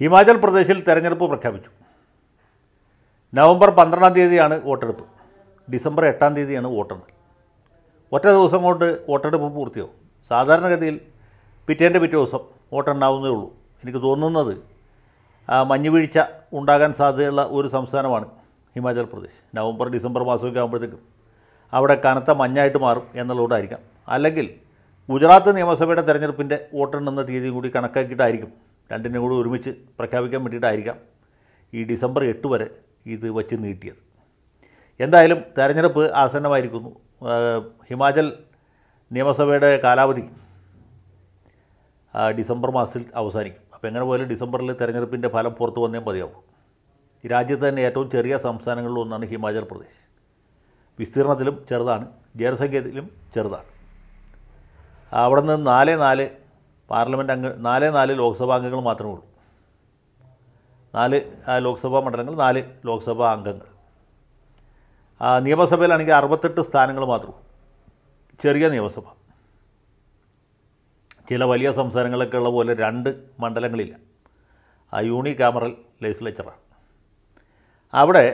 ഹിമാചൽ പ്രദേശിൽ തെരഞ്ഞെടുപ്പ് പ്രഖ്യാപിച്ചു നവംബർ പന്ത്രണ്ടാം തീയതിയാണ് വോട്ടെടുപ്പ് ഡിസംബർ എട്ടാം തീയതിയാണ് വോട്ടെണ്ണൽ ഒറ്റ ദിവസം കൊണ്ട് വോട്ടെടുപ്പ് പൂർത്തിയാവും സാധാരണഗതിയിൽ പിറ്റേൻ്റെ പിറ്റേ ദിവസം വോട്ടെണ്ണാവുന്നേ ഉള്ളൂ എനിക്ക് തോന്നുന്നത് വീഴ്ച ഉണ്ടാകാൻ സാധ്യതയുള്ള ഒരു സംസ്ഥാനമാണ് ഹിമാചൽ പ്രദേശ് നവംബർ ഡിസംബർ മാസമൊക്കെ ആകുമ്പോഴത്തേക്കും അവിടെ കനത്ത മഞ്ഞായിട്ട് മാറും എന്നുള്ളതുകൊണ്ടായിരിക്കാം അല്ലെങ്കിൽ ഗുജറാത്ത് നിയമസഭയുടെ തെരഞ്ഞെടുപ്പിൻ്റെ വോട്ടെണ്ണുന്ന തീയതിയും കൂടി കണക്കാക്കിയിട്ടായിരിക്കും രണ്ടിനെ കൂടി ഒരുമിച്ച് പ്രഖ്യാപിക്കാൻ വേണ്ടിയിട്ടായിരിക്കാം ഈ ഡിസംബർ എട്ട് വരെ ഇത് വച്ച് നീട്ടിയത് എന്തായാലും തെരഞ്ഞെടുപ്പ് ആസന്നമായിരിക്കുന്നു ഹിമാചൽ നിയമസഭയുടെ കാലാവധി ഡിസംബർ മാസത്തിൽ അവസാനിക്കും അപ്പോൾ എങ്ങനെ പോലും ഡിസംബറിൽ തെരഞ്ഞെടുപ്പിൻ്റെ ഫലം പുറത്തു വന്നേ മതിയാവും രാജ്യത്ത് തന്നെ ഏറ്റവും ചെറിയ സംസ്ഥാനങ്ങളിൽ ഒന്നാണ് ഹിമാചൽ പ്രദേശ് വിസ്തീർണത്തിലും ചെറുതാണ് ജനസംഖ്യയിലും ചെറുതാണ് അവിടെ നിന്ന് നാല് നാല് പാർലമെൻറ്റ് അംഗ നാല് നാല് ലോക്സഭാ അംഗങ്ങൾ മാത്രമേ ഉള്ളൂ നാല് ലോക്സഭാ മണ്ഡലങ്ങൾ നാല് ലോക്സഭാ അംഗങ്ങൾ നിയമസഭയിലാണെങ്കിൽ അറുപത്തെട്ട് സ്ഥാനങ്ങൾ മാത്രം ചെറിയ നിയമസഭ ചില വലിയ സംസ്ഥാനങ്ങളൊക്കെ ഉള്ള പോലെ രണ്ട് മണ്ഡലങ്ങളില്ല ആ യൂണി ക്യാമറൽ ലെജിസ്ലേച്ചറാണ് അവിടെ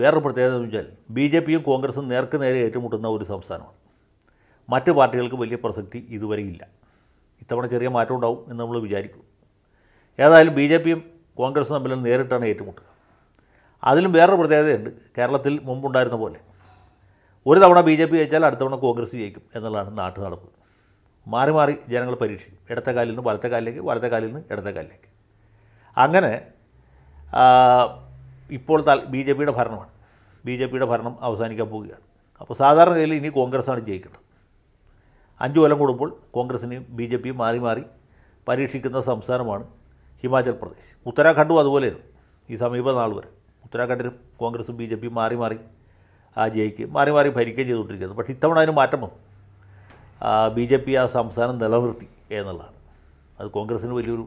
വേറൊരു പ്രത്യേകത എന്ന് വെച്ചാൽ ബി ജെ പിയും കോൺഗ്രസും നേർക്ക് നേരെ ഏറ്റുമുട്ടുന്ന ഒരു സംസ്ഥാനമാണ് മറ്റ് പാർട്ടികൾക്ക് വലിയ പ്രസക്തി ഇതുവരെ ഇല്ല ഇത്തവണ ചെറിയ മാറ്റം ഉണ്ടാവും എന്ന് നമ്മൾ വിചാരിക്കും ഏതായാലും ബി ജെ പിയും കോൺഗ്രസും തമ്മിൽ നേരിട്ടാണ് ഏറ്റുമുട്ടുക അതിലും വേറൊരു പ്രത്യേകതയുണ്ട് കേരളത്തിൽ മുമ്പുണ്ടായിരുന്ന പോലെ ഒരു തവണ ബി ജെ പി ജയിച്ചാൽ അടുത്ത തവണ കോൺഗ്രസ് ജയിക്കും എന്നുള്ളതാണ് നാട്ടു നടപ്പ് മാറി മാറി ജനങ്ങൾ പരീക്ഷിക്കും ഇടത്തെ കാലിൽ നിന്ന് വലത്തെ കാലിലേക്ക് വലത്തെ കാലിൽ നിന്ന് ഇടത്തെ കാലിലേക്ക് അങ്ങനെ ഇപ്പോൾ താൽ ബി ജെ പിയുടെ ഭരണമാണ് ബി ജെ പിയുടെ ഭരണം അവസാനിക്കാൻ പോവുകയാണ് അപ്പോൾ സാധാരണ ഗതിയിൽ ഇനി കോൺഗ്രസ്സാണ് ജയിക്കേണ്ടത് അഞ്ചു കൊല്ലം കൂടുമ്പോൾ കോൺഗ്രസിനെയും ബി ജെ പിയും മാറി മാറി പരീക്ഷിക്കുന്ന സംസ്ഥാനമാണ് ഹിമാചൽ പ്രദേശ് ഉത്തരാഖണ്ഡും അതുപോലെയാണ് ഈ സമീപ നാൾ വരെ ഉത്തരാഖണ്ഡിലും കോൺഗ്രസും ബി ജെ പിയും മാറി മാറി ആ ജയിക്ക് മാറി മാറി ഭരിക്കുകയും ചെയ്തുകൊണ്ടിരിക്കുന്നത് പക്ഷേ ഇത്തവണ അതിന് മാറ്റം വന്നു ബി ജെ പി ആ സംസ്ഥാനം നിലനിർത്തി എന്നുള്ളതാണ് അത് കോൺഗ്രസിന് വലിയൊരു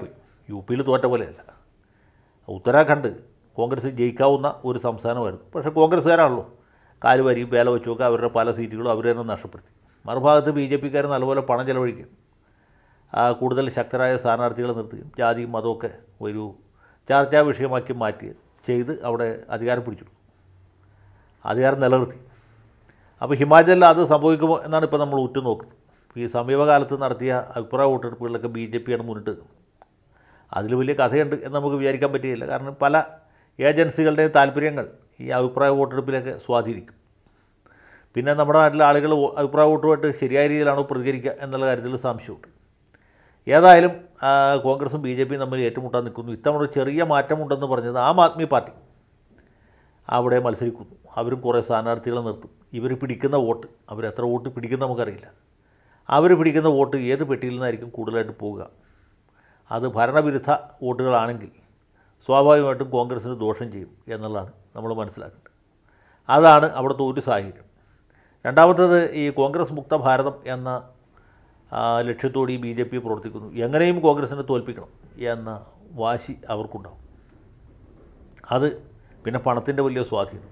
പോയി യു പിയിൽ തോറ്റ പോലെയല്ല ഉത്തരാഖണ്ഡ് കോൺഗ്രസ് ജയിക്കാവുന്ന ഒരു സംസ്ഥാനമായിരുന്നു പക്ഷേ കോൺഗ്രസ്സുകാരാണല്ലോ കാലുവരിയും വേല വെച്ചുമൊക്കെ അവരുടെ പല സീറ്റുകളും അവരെ തന്നെ നഷ്ടപ്പെടുത്തി മറുഭാഗത്ത് ബി ജെ പിക്കാർ നല്ലപോലെ പണം ചെലവഴിക്കും കൂടുതൽ ശക്തരായ സ്ഥാനാർത്ഥികളെ നിർത്തുകയും ജാതിയും മതമൊക്കെ ഒരു ചർച്ചാ വിഷയമാക്കി മാറ്റി ചെയ്ത് അവിടെ അധികാരം പിടിച്ചു അധികാരം നിലനിർത്തി അപ്പോൾ ഹിമാചലിൽ അത് സംഭവിക്കുമോ എന്നാണ് ഇപ്പോൾ നമ്മൾ ഉറ്റുനോക്കുന്നത് ഈ സമീപകാലത്ത് നടത്തിയ അഭിപ്രായ വോട്ടെടുപ്പുകളിലൊക്കെ ബി ജെ പിയാണ് മുന്നിട്ട് അതിൽ വലിയ കഥയുണ്ട് എന്ന് നമുക്ക് വിചാരിക്കാൻ പറ്റുകയില്ല കാരണം പല ഏജൻസികളുടെയും താല്പര്യങ്ങൾ ഈ അഭിപ്രായ വോട്ടെടുപ്പിലൊക്കെ സ്വാധീനിക്കും പിന്നെ നമ്മുടെ നാട്ടിലെ ആളുകൾ അഭിപ്രായ വോട്ടുമായിട്ട് ശരിയായ രീതിയിലാണോ പ്രതികരിക്കുക എന്നുള്ള കാര്യത്തിൽ സംശയമുണ്ട് ഏതായാലും കോൺഗ്രസും ബി ജെ പിയും തമ്മിൽ ഏറ്റുമുട്ടാൻ നിൽക്കുന്നു ഇത്തവണ ചെറിയ മാറ്റമുണ്ടെന്ന് പറഞ്ഞത് ആം ആദ്മി പാർട്ടി അവിടെ മത്സരിക്കുന്നു അവരും കുറേ സ്ഥാനാർത്ഥികളെ നിർത്തും ഇവർ പിടിക്കുന്ന വോട്ട് അവർ എത്ര വോട്ട് പിടിക്കുന്ന നമുക്കറിയില്ല അവർ പിടിക്കുന്ന വോട്ട് ഏത് പെട്ടിയിൽ നിന്നായിരിക്കും കൂടുതലായിട്ട് പോവുക അത് ഭരണവിരുദ്ധ വോട്ടുകളാണെങ്കിൽ സ്വാഭാവികമായിട്ടും കോൺഗ്രസ്സിന് ദോഷം ചെയ്യും എന്നുള്ളതാണ് നമ്മൾ മനസ്സിലാക്കേണ്ടത് അതാണ് അവിടുത്തെ ഒരു സാഹചര്യം രണ്ടാമത്തത് ഈ കോൺഗ്രസ് മുക്ത ഭാരതം എന്ന ലക്ഷ്യത്തോട് ഈ ബി ജെ പി പ്രവർത്തിക്കുന്നു എങ്ങനെയും കോൺഗ്രസിനെ തോൽപ്പിക്കണം എന്ന വാശി അവർക്കുണ്ടാവും അത് പിന്നെ പണത്തിൻ്റെ വലിയ സ്വാധീനം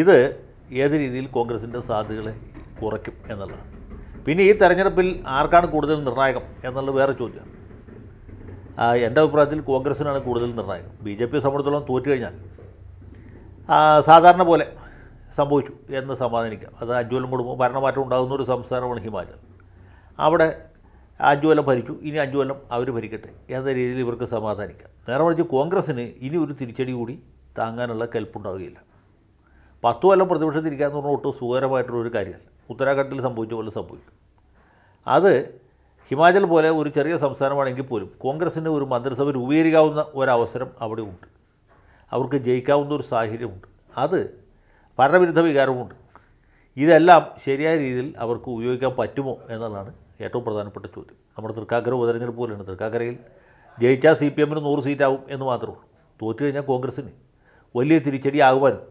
ഇത് ഏത് രീതിയിൽ കോൺഗ്രസിൻ്റെ സാധ്യതകളെ കുറയ്ക്കും എന്നുള്ളതാണ് പിന്നെ ഈ തെരഞ്ഞെടുപ്പിൽ ആർക്കാണ് കൂടുതൽ നിർണായകം എന്നുള്ളത് വേറെ ചോദ്യമാണ് എൻ്റെ അഭിപ്രായത്തിൽ കോൺഗ്രസിനാണ് കൂടുതൽ നിർണായകം ബി ജെ പി സംബന്ധിച്ചിടത്തോളം തോറ്റു കഴിഞ്ഞാൽ സാധാരണ പോലെ സംഭവിച്ചു എന്ന് സമാധാനിക്കാം അത് അജ്വലം കുടുംബം ഭരണമാറ്റം ഉണ്ടാകുന്ന ഒരു സംസ്ഥാനമാണ് ഹിമാചൽ അവിടെ അജ്വലം ഭരിച്ചു ഇനി അജ്വലം അവർ ഭരിക്കട്ടെ എന്ന രീതിയിൽ ഇവർക്ക് സമാധാനിക്കാം നേരെ മറിച്ച് കോൺഗ്രസ്സിന് ഇനി ഒരു തിരിച്ചടി കൂടി താങ്ങാനുള്ള കെൽപ്പുണ്ടാവുകയില്ല പത്തു കൊല്ലം പ്രതിപക്ഷത്തിരിക്കാന്ന് പറഞ്ഞാൽ ഒട്ടും സുഖകരമായിട്ടുള്ള ഒരു കാര്യമല്ല ഉത്തരാഖണ്ഡിൽ സംഭവിച്ച പോലെ സംഭവിക്കും അത് ഹിമാചൽ പോലെ ഒരു ചെറിയ സംസ്ഥാനമാണെങ്കിൽ പോലും കോൺഗ്രസ്സിന് ഒരു മന്ത്രിസഭ രൂപീകരിക്കാവുന്ന ഒരവസരം അവിടെ ഉണ്ട് അവർക്ക് ജയിക്കാവുന്ന ഒരു സാഹചര്യമുണ്ട് അത് ഭരണവിരുദ്ധ വികാരമുണ്ട് ഇതെല്ലാം ശരിയായ രീതിയിൽ അവർക്ക് ഉപയോഗിക്കാൻ പറ്റുമോ എന്നതാണ് ഏറ്റവും പ്രധാനപ്പെട്ട ചോദ്യം നമ്മുടെ തൃക്കാക്കര ഉപതെരഞ്ഞെടുപ്പ് പോലെയാണ് തൃക്കാക്കരയിൽ ജയിച്ചാൽ സി പി എമ്മിന് നൂറ് സീറ്റാവും എന്ന് മാത്രമേ ഉള്ളൂ തോറ്റു കഴിഞ്ഞാൽ കോൺഗ്രസ്സിന് വലിയ തിരിച്ചടി ആകുമായിരുന്നു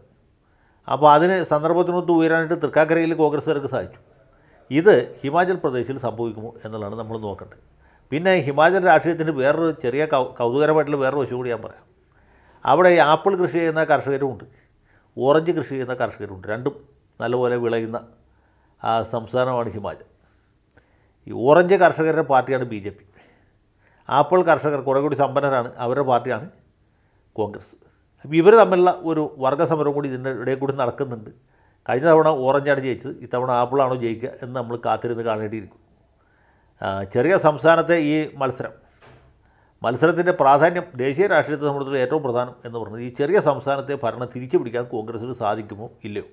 അപ്പോൾ അതിന് സന്ദർഭത്തിനൊത്ത് ഉയരാനായിട്ട് തൃക്കാക്കരയിൽ കോൺഗ്രസ്സുകാർക്ക് സാധിച്ചു ഇത് ഹിമാചൽ പ്രദേശിൽ സംഭവിക്കുമോ എന്നുള്ളതാണ് നമ്മൾ നോക്കേണ്ടത് പിന്നെ ഹിമാചൽ രാഷ്ട്രീയത്തിൻ്റെ വേറൊരു ചെറിയ കൗ കൗതുകരമായിട്ടുള്ള വേറൊരു വശം കൂടി ഞാൻ പറയാം അവിടെ ആപ്പിൾ കൃഷി ചെയ്യുന്ന കർഷകരുമുണ്ട് ഓറഞ്ച് കൃഷി ചെയ്യുന്ന കർഷകരുണ്ട് രണ്ടും നല്ലപോലെ വിളയുന്ന ആ സംസ്ഥാനമാണ് ഹിമാചൽ ഈ ഓറഞ്ച് കർഷകരുടെ പാർട്ടിയാണ് ബി ജെ പി ആപ്പിൾ കർഷകർ കുറേ കൂടി സമ്പന്നരാണ് അവരുടെ പാർട്ടിയാണ് കോൺഗ്രസ് അപ്പോൾ ഇവർ തമ്മിലുള്ള ഒരു വർഗ്ഗസമരം കൂടി ഇതിൻ്റെ ഇടയിൽ കൂടി നടക്കുന്നുണ്ട് കഴിഞ്ഞ തവണ ഓറഞ്ചാണ് ജയിച്ചത് ഇത്തവണ ആപ്പിളാണോ ജയിക്കുക എന്ന് നമ്മൾ കാത്തിരുന്ന് കാണേണ്ടിയിരിക്കും ചെറിയ സംസ്ഥാനത്തെ ഈ മത്സരം മത്സരത്തിൻ്റെ പ്രാധാന്യം ദേശീയ രാഷ്ട്രീയത്തെ സംബന്ധിച്ചിടത്തോളം ഏറ്റവും പ്രധാനം എന്ന് പറഞ്ഞത് ഈ ചെറിയ സംസ്ഥാനത്തെ ഭരണം തിരിച്ചു പിടിക്കാൻ കോൺഗ്രസ്സിന് സാധിക്കുമോ ഇല്ലയോ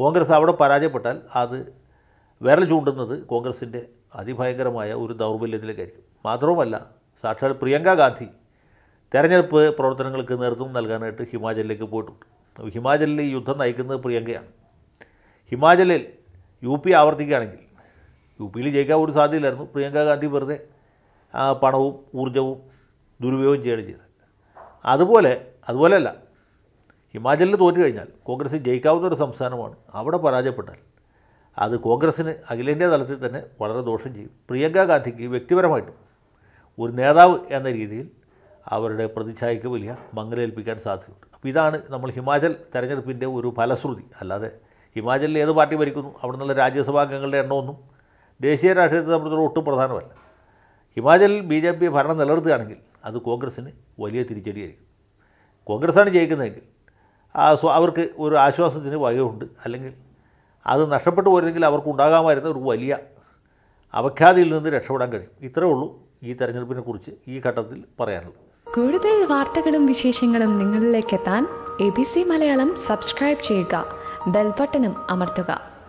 കോൺഗ്രസ് അവിടെ പരാജയപ്പെട്ടാൽ അത് വിരൽ ചൂണ്ടുന്നത് കോൺഗ്രസിൻ്റെ അതിഭയങ്കരമായ ഒരു ദൗർബല്യത്തിലേക്കായിരിക്കും മാത്രവുമല്ല സാക്ഷാൽ പ്രിയങ്ക ഗാന്ധി തെരഞ്ഞെടുപ്പ് പ്രവർത്തനങ്ങൾക്ക് നേതൃത്വം നൽകാനായിട്ട് ഹിമാചലിലേക്ക് പോയിട്ടുണ്ട് ഹിമാചലിൽ ഈ യുദ്ധം നയിക്കുന്നത് പ്രിയങ്കയാണ് ഹിമാചലിൽ യു പി ആവർത്തിക്കുകയാണെങ്കിൽ യു പിയിൽ ജയിക്കാൻ ഒരു സാധ്യതയില്ലായിരുന്നു പ്രിയങ്ക ഗാന്ധി വെറുതെ പണവും ഊർജവും ദുരുപയോഗം ചെയ്യുകയാണ് ചെയ്തത് അതുപോലെ അതുപോലെയല്ല ഹിമാചലിൽ തോറ്റു കഴിഞ്ഞാൽ കോൺഗ്രസ് ജയിക്കാവുന്ന ഒരു സംസ്ഥാനമാണ് അവിടെ പരാജയപ്പെട്ടാൽ അത് കോൺഗ്രസ്സിന് അഖിലേന്ത്യാ തലത്തിൽ തന്നെ വളരെ ദോഷം ചെയ്യും പ്രിയങ്ക ഗാന്ധിക്ക് വ്യക്തിപരമായിട്ടും ഒരു നേതാവ് എന്ന രീതിയിൽ അവരുടെ പ്രതിച്ഛായയ്ക്ക് വലിയ മങ്ങലേൽപ്പിക്കാൻ സാധ്യതയുണ്ട് അപ്പോൾ ഇതാണ് നമ്മൾ ഹിമാചൽ തെരഞ്ഞെടുപ്പിൻ്റെ ഒരു ഫലശ്രുതി അല്ലാതെ ഹിമാചലിൽ ഏത് പാർട്ടി ഭരിക്കുന്നു അവിടെ നിന്നുള്ള രാജ്യസഭാംഗങ്ങളുടെ എണ്ണമൊന്നും ദേശീയ രാഷ്ട്രീയത്തെ സംബന്ധിച്ചിടത്തോളം ഒട്ടും പ്രധാനമല്ല ഹിമാചലിൽ ബി ജെ പി ഭരണം നിലനിർത്തുകയാണെങ്കിൽ അത് കോൺഗ്രസ്സിന് വലിയ തിരിച്ചടിയായിരിക്കും കോൺഗ്രസ്സാണ് ജയിക്കുന്നതെങ്കിൽ അവർക്ക് ഒരു ആശ്വാസത്തിന് വകയുണ്ട് അല്ലെങ്കിൽ അത് നഷ്ടപ്പെട്ടു പോയിരുന്നെങ്കിൽ അവർക്ക് ഉണ്ടാകാമായിരുന്ന ഒരു വലിയ അവഖ്യാതിയിൽ നിന്ന് രക്ഷപ്പെടാൻ കഴിയും ഇത്രേ ഉള്ളൂ ഈ തെരഞ്ഞെടുപ്പിനെ കുറിച്ച് ഈ ഘട്ടത്തിൽ പറയാനുള്ളത് കൂടുതൽ വാർത്തകളും വിശേഷങ്ങളും നിങ്ങളിലേക്ക് എത്താൻ A B C Malayalam subscribe ചെയ്യുക ബെൽബട്ടനും അമർത്തുക